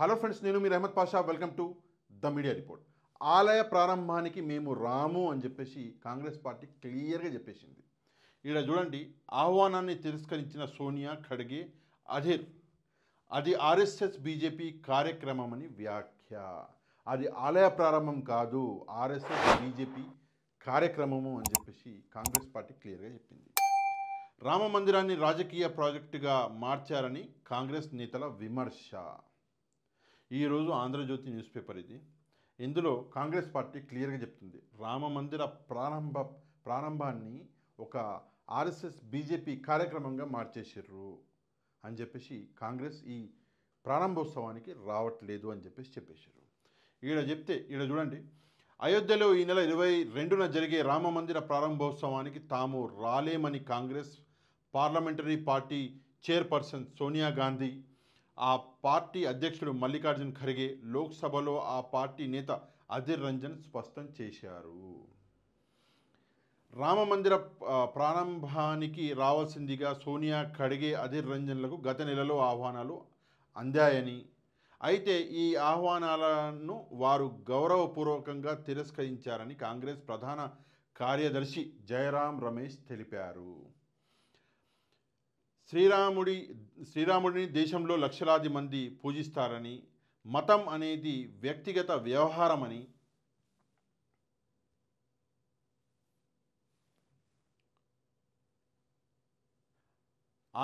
hello friends నేను మీరు Ahmed Pasha welcome to the media report ఆలయ ప్రారంభానికి మేము రాము అని చెప్పేసి కాంగ్రెస్ పార్టీ క్లియర్గా చెప్పేసింది ఇక్కడ చూడండి ఆహ్వానాన్ని తిరస్కరించిన సోనియా ఖడ్గే అధీర్ అది ఆర్ఎస్ఎస్ బీజేపీ కార్యక్రమం అని వ్యాఖ్య అది ఆలయ ప్రారంభం కాదు ఆర్ఎస్ఎస్ బీజేపీ కార్యక్రమము అని చెప్పేసి కాంగ్రెస్ పార్టీ క్లియర్గా చెప్పింది రామ మందిరాన్ని రాజకీయ ప్రాజెక్టుగా మార్చారని కాంగ్రెస్ నేతల విమర్శ ఈరోజు ఆంధ్రజ్యోతి న్యూస్ పేపర్ ఇది ఇందులో కాంగ్రెస్ పార్టీ క్లియర్గా చెప్తుంది రామ మందిర ప్రారంభ ప్రారంభాన్ని ఒక ఆర్ఎస్ఎస్ బీజేపీ కార్యక్రమంగా మార్చేసిర్రు అని చెప్పేసి కాంగ్రెస్ ఈ ప్రారంభోత్సవానికి రావట్లేదు అని చెప్పేసి చెప్పేశారు ఈడ చెప్తే ఈడ చూడండి అయోధ్యలో ఈ నెల ఇరవై రెండున జరిగే రామ మందిర ప్రారంభోత్సవానికి తాము రాలేమని Congress parliamentary party chairperson Sonia Gandhi ఆ పార్టీ అధ్యక్షుడు మల్లికార్జున్ ఖర్గే లోక్సభలో ఆ పార్టీ నేత అధిర్ రంజన్ స్పష్టం చేశారు రామమందిర ప్రారంభానికి రావాల్సిందిగా సోనియా ఖడ్గే అధిర్ రంజన్లకు గత నెలలో ఆహ్వానాలు అందాయని అయితే ఈ ఆహ్వానాలను వారు గౌరవపూర్వకంగా తిరస్కరించారని కాంగ్రెస్ ప్రధాన కార్యదర్శి జయరాం రమేష్ తెలిపారు శ్రీరాముడి శ్రీరాముడిని దేశంలో లక్షలాది మంది పూజిస్తారని మతం అనేది వ్యక్తిగత వ్యవహారమని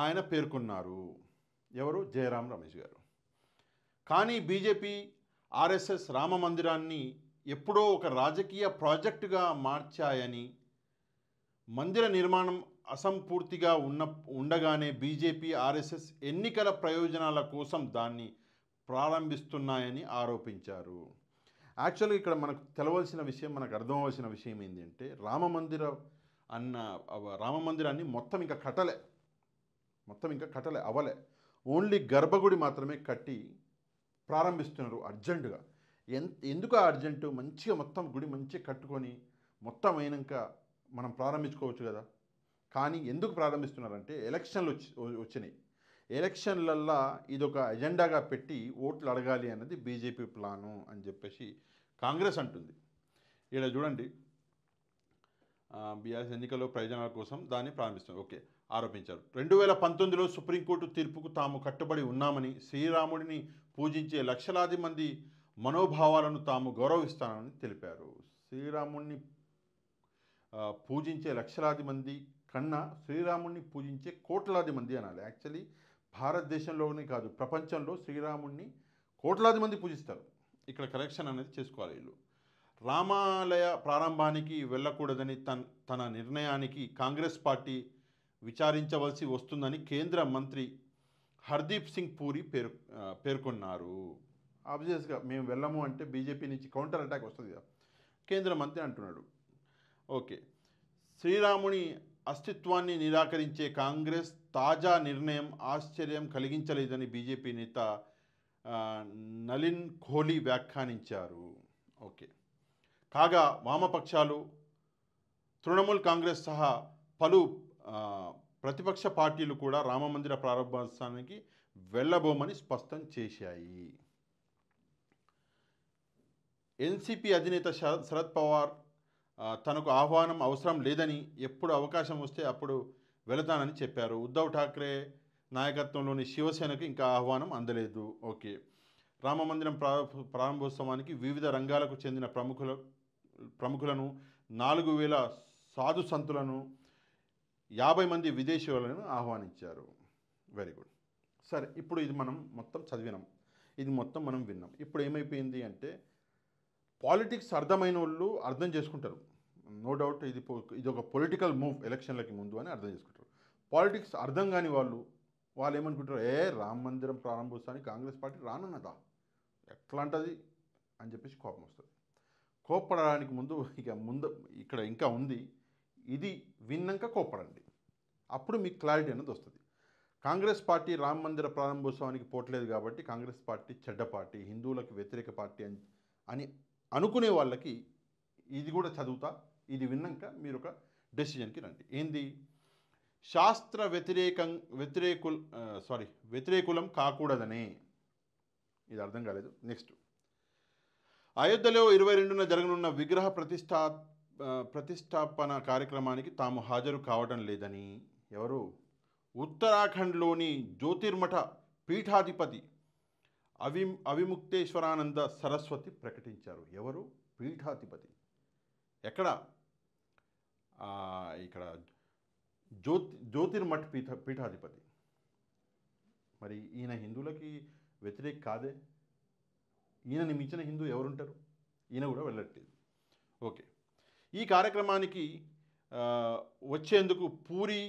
ఆయన పేర్కొన్నారు ఎవరు జయరాం రమేష్ గారు కానీ బీజేపీ ఆర్ఎస్ఎస్ రామ మందిరాన్ని ఎప్పుడో ఒక రాజకీయ ప్రాజెక్టుగా మార్చాయని మందిర నిర్మాణం అసంపూర్తిగా ఉన్న ఉండగానే బీజేపీ ఆర్ఎస్ఎస్ ఎన్నికల ప్రయోజనాల కోసం దాన్ని ప్రారంభిస్తున్నాయని ఆరోపించారు యాక్చువల్గా ఇక్కడ మనకు తెలవలసిన విషయం మనకు అర్థమవలసిన విషయం ఏంటంటే రామమందిర అన్న రామమందిరాన్ని మొత్తం ఇంకా కట్టలే మొత్తం ఇంకా కట్టలే అవలే ఓన్లీ గర్భగుడి మాత్రమే కట్టి ప్రారంభిస్తున్నారు అర్జెంటుగా ఎన్ ఎందుకు అర్జెంటు మంచిగా మొత్తం గుడి మంచిగా కట్టుకొని మొత్తం అయినాక మనం ప్రారంభించుకోవచ్చు కదా కానీ ఎందుకు ప్రారంభిస్తున్నారంటే ఎలక్షన్లు వచ్చి వచ్చినాయి ఎలక్షన్లల్లా ఇదొక ఎజెండాగా పెట్టి ఓట్లు అడగాలి అన్నది బీజేపీ ప్లాను అని చెప్పేసి కాంగ్రెస్ అంటుంది ఇక్కడ చూడండి బీఆర్ఎస్ ఎన్నికల్లో ప్రయోజనాల కోసం దాన్ని ప్రారంభిస్తుంది ఓకే ఆరోపించారు రెండు వేల పంతొమ్మిదిలో సుప్రీంకోర్టు తీర్పుకు తాము కట్టుబడి ఉన్నామని శ్రీరాముడిని పూజించే లక్షలాది మంది మనోభావాలను తాము గౌరవిస్తానని తెలిపారు శ్రీరాముడిని పూజించే లక్షలాది మంది కన్నా శ్రీరాముణ్ణి పూజించే కోట్లాది మంది అనాలి యాక్చువల్లీ భారతదేశంలోనే కాదు ప్రపంచంలో శ్రీరాముణ్ణి కోట్లాది మంది పూజిస్తారు ఇక్కడ కరెక్షన్ అనేది చేసుకోవాలి వీళ్ళు రామాలయ ప్రారంభానికి వెళ్ళకూడదని తన తన నిర్ణయానికి కాంగ్రెస్ పార్టీ విచారించవలసి వస్తుందని కేంద్ర మంత్రి హర్దీప్ సింగ్ పూరి పేరు పేర్కొన్నారు ఆబ్వియస్గా మేము వెళ్ళము అంటే బీజేపీ నుంచి కౌంటర్ అటాక్ వస్తుంది కదా కేంద్ర మంత్రి అంటున్నాడు ఓకే శ్రీరాముని అస్తిత్వాన్ని నిరాకరించే కాంగ్రెస్ తాజా నిర్ణయం ఆశ్చర్యం కలిగించలేదని బీజేపీ నేత నలిన్ కోహ్లీ వ్యాఖ్యానించారు ఓకే కాగా వామపక్షాలు తృణమూల్ కాంగ్రెస్ సహా పలు ప్రతిపక్ష పార్టీలు కూడా రామమందిర ప్రారంభోత్సవానికి వెళ్ళబోమని స్పష్టం చేశాయి ఎన్సీపీ అధినేత శరద్ పవార్ తనకు ఆహ్వానం అవసరం లేదని ఎప్పుడు అవకాశం వస్తే అప్పుడు వెళతానని చెప్పారు ఉద్ధవ్ ఠాక్రే నాయకత్వంలోని శివసేనకు ఇంకా ఆహ్వానం అందలేదు ఓకే రామమందిరం ప్రా ప్రారంభోత్సవానికి వివిధ రంగాలకు చెందిన ప్రముఖుల ప్రముఖులను నాలుగు వేల సాధు సంతులను యాభై మంది విదేశీయులను ఆహ్వానించారు వెరీ గుడ్ సరే ఇప్పుడు ఇది మనం మొత్తం చదివినాం ఇది మొత్తం మనం విన్నాం ఇప్పుడు ఏమైపోయింది అంటే పాలిటిక్స్ అర్థమైన వాళ్ళు అర్థం చేసుకుంటారు నో డౌట్ ఇది ఇది ఒక పొలిటికల్ మూవ్ ఎలక్షన్లకి ముందు అని అర్థం చేసుకుంటారు పాలిటిక్స్ అర్థం కాని వాళ్ళు వాళ్ళు ఏమనుకుంటారు ఏ రామ మందిరం ప్రారంభోత్సవానికి కాంగ్రెస్ పార్టీ రానున్నదా ఎట్లాంటిది అని చెప్పేసి కోపం వస్తుంది కోప్పడడానికి ముందు ఇక ముందు ఇక్కడ ఇంకా ఉంది ఇది విన్నాక కోప్పడండి అప్పుడు మీకు క్లారిటీ అనేది వస్తుంది కాంగ్రెస్ పార్టీ రామ మందిర ప్రారంభోత్సవానికి పోట్లేదు కాబట్టి కాంగ్రెస్ పార్టీ చెడ్డ పార్టీ హిందువులకు వ్యతిరేక పార్టీ అని అనుకునే వాళ్ళకి ఇది కూడా చదువుతా ఇది విన్నాక మీరు ఒక డెసిజన్కి రండి ఏంది శాస్త్ర వ్యతిరేకం వ్యతిరేకుల సారీ వ్యతిరేకులం కాకూడదనే ఇది అర్థం కాలేదు నెక్స్ట్ అయోధ్యలో ఇరవై రెండున జరగనున్న విగ్రహ ప్రతిష్టా ప్రతిష్టాపన కార్యక్రమానికి తాము హాజరు కావడం లేదని ఎవరు ఉత్తరాఖండ్లోని జ్యోతిర్మఠ పీఠాధిపతి అవి అవిముక్తేశ్వరానంద సరస్వతి ప్రకటించారు ఎవరు పీఠాధిపతి ఎక్కడ ఇక్కడ జ్యోతి జ్యోతిర్మఠ్ పీఠ పీఠాధిపతి మరి ఈయన హిందువులకి వ్యతిరేక కాదే ఈయనని మించిన హిందూ ఎవరుంటారు ఈయన కూడా వెళ్ళట్లేదు ఓకే ఈ కార్యక్రమానికి వచ్చేందుకు పూరి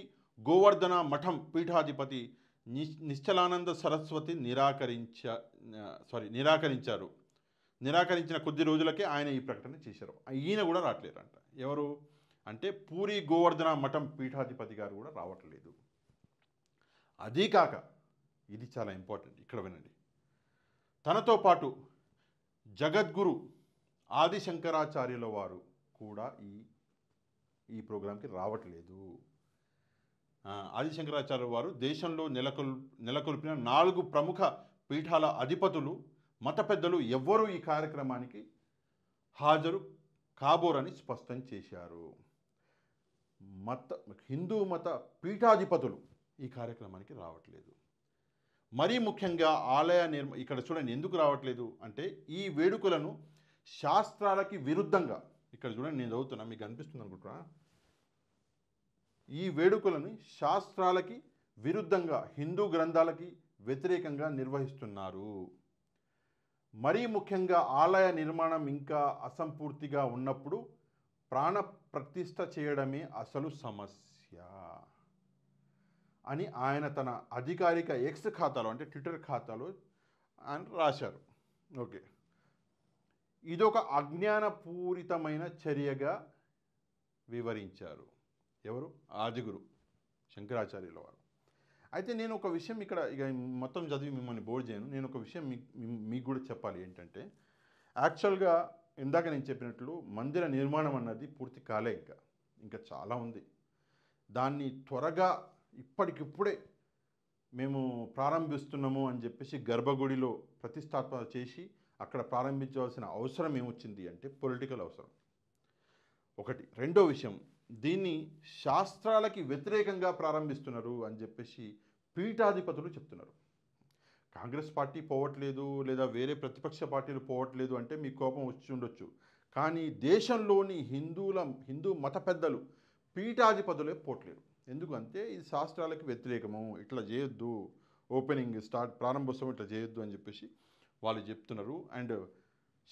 గోవర్ధన మఠం పీఠాధిపతి నిశ్చలానంద సరస్వతి నిరాకరించ సారీ నిరాకరించారు నిరాకరించిన కొద్ది రోజులకే ఆయన ఈ ప్రకటన చేశారు ఈయన కూడా రావట్లేరంట ఎవరు అంటే పూరి గోవర్ధన మఠం పీఠాధిపతి గారు కూడా రావట్లేదు అదీ కాక ఇది చాలా ఇంపార్టెంట్ ఇక్కడ వినండి తనతో పాటు జగద్గురు ఆది శంకరాచార్యుల వారు కూడా ఈ ఈ ప్రోగ్రాంకి రావట్లేదు ఆదిశంకరాచార్య వారు దేశంలో నెలకొల్ నెలకొల్పిన నాలుగు ప్రముఖ పీఠాల అధిపతులు మత పెద్దలు ఎవ్వరూ ఈ కార్యక్రమానికి హాజరు కాబోరని స్పష్టం చేశారు మత హిందూ మత పీఠాధిపతులు ఈ కార్యక్రమానికి రావట్లేదు మరీ ముఖ్యంగా ఆలయ నిర్మ ఇక్కడ చూడండి ఎందుకు రావట్లేదు అంటే ఈ వేడుకలను శాస్త్రాలకి విరుద్ధంగా ఇక్కడ చూడండి నేను చదువుతున్నా మీకు అనిపిస్తుంది అనుకుంటున్నా ఈ వేడుకలను శాస్త్రాలకి విరుద్ధంగా హిందూ గ్రంథాలకి వ్యతిరేకంగా నిర్వహిస్తున్నారు మరీ ముఖ్యంగా ఆలయ నిర్మాణం ఇంకా అసంపూర్తిగా ఉన్నప్పుడు ప్రాణ ప్రతిష్ట చేయడమే అసలు సమస్య అని ఆయన తన అధికారిక ఎక్స్ ఖాతాలో అంటే ట్విట్టర్ ఖాతాలో ఆయన రాశారు ఓకే ఇదొక అజ్ఞానపూరితమైన చర్యగా వివరించారు ఎవరు ఆదిగురు శంకరాచార్యుల వారు అయితే నేను ఒక విషయం ఇక్కడ ఇక మొత్తం చదివి మిమ్మల్ని బోర్డ్ చేయను నేను ఒక విషయం మీకు కూడా చెప్పాలి ఏంటంటే యాక్చువల్గా ఇందాక నేను చెప్పినట్లు మందిర నిర్మాణం అన్నది పూర్తి కాలే ఇంకా ఇంకా చాలా ఉంది దాన్ని త్వరగా ఇప్పటికిప్పుడే మేము ప్రారంభిస్తున్నాము అని చెప్పేసి గర్భగుడిలో ప్రతిష్టాత్మక చేసి అక్కడ ప్రారంభించవలసిన అవసరం ఏమొచ్చింది అంటే పొలిటికల్ అవసరం ఒకటి రెండో విషయం దీన్ని శాస్త్రాలకి వ్యతిరేకంగా ప్రారంభిస్తున్నారు అని చెప్పేసి పీఠాధిపతులు చెప్తున్నారు కాంగ్రెస్ పార్టీ పోవట్లేదు లేదా వేరే ప్రతిపక్ష పార్టీలు పోవట్లేదు అంటే మీ కోపం వచ్చి ఉండొచ్చు కానీ దేశంలోని హిందువుల హిందూ మత పెద్దలు పీఠాధిపతులే పోవట్లేదు ఎందుకంటే ఇది శాస్త్రాలకి వ్యతిరేకము ఇట్లా చేయొద్దు ఓపెనింగ్ స్టార్ట్ ప్రారంభోత్సవం ఇట్లా చేయొద్దు అని చెప్పేసి వాళ్ళు చెప్తున్నారు అండ్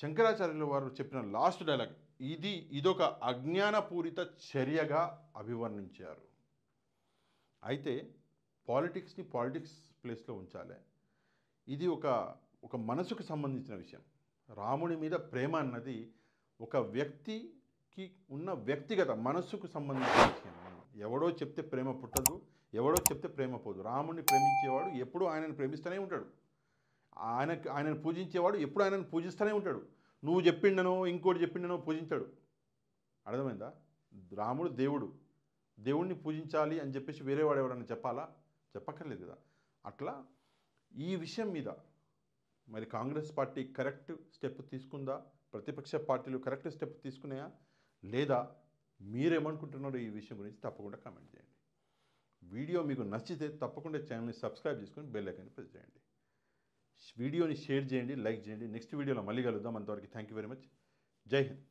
శంకరాచార్యుల వారు చెప్పిన లాస్ట్ డైలాగ్ ఇది ఇదొక అజ్ఞానపూరిత చర్యగా అభివర్ణించారు అయితే పాలిటిక్స్ని పాలిటిక్స్ ప్లేస్లో ఉంచాలి ఇది ఒక ఒక మనసుకు సంబంధించిన విషయం రాముడి మీద ప్రేమ అన్నది ఒక వ్యక్తికి ఉన్న వ్యక్తిగత మనస్సుకు సంబంధించిన విషయం ఎవడో చెప్తే ప్రేమ పుట్టదు ఎవడో చెప్తే ప్రేమ పోదు రాముడిని ప్రేమించేవాడు ఎప్పుడూ ఆయనను ప్రేమిస్తూనే ఉంటాడు ఆయన ఆయనను పూజించేవాడు ఎప్పుడు ఆయనను పూజిస్తూనే ఉంటాడు నువ్వు చెప్పిండనో ఇంకోటి చెప్పిండనో పూజించాడు అర్థమైందా రాముడు దేవుడు దేవుణ్ణి పూజించాలి అని చెప్పేసి వేరే వాడు ఎవడన్నా చెప్పాలా చెప్పక్కర్లేదు కదా అట్లా ఈ విషయం మీద మరి కాంగ్రెస్ పార్టీ కరెక్ట్ స్టెప్ తీసుకుందా ప్రతిపక్ష పార్టీలు కరెక్ట్ స్టెప్ తీసుకున్నాయా లేదా మీరేమనుకుంటున్నారో ఈ విషయం గురించి తప్పకుండా కామెంట్ చేయండి వీడియో మీకు నచ్చితే తప్పకుండా ఛానల్ని సబ్స్క్రైబ్ చేసుకొని బెల్ ప్రెస్ చేయండి వీడియోని షేర్ చేయండి లైక్ చేయండి నెక్స్ట్ వీడియోలో మళ్ళీ కలుద్దాం అంతవరకు థ్యాంక్ యూ వెరీ మచ్ జై హింద్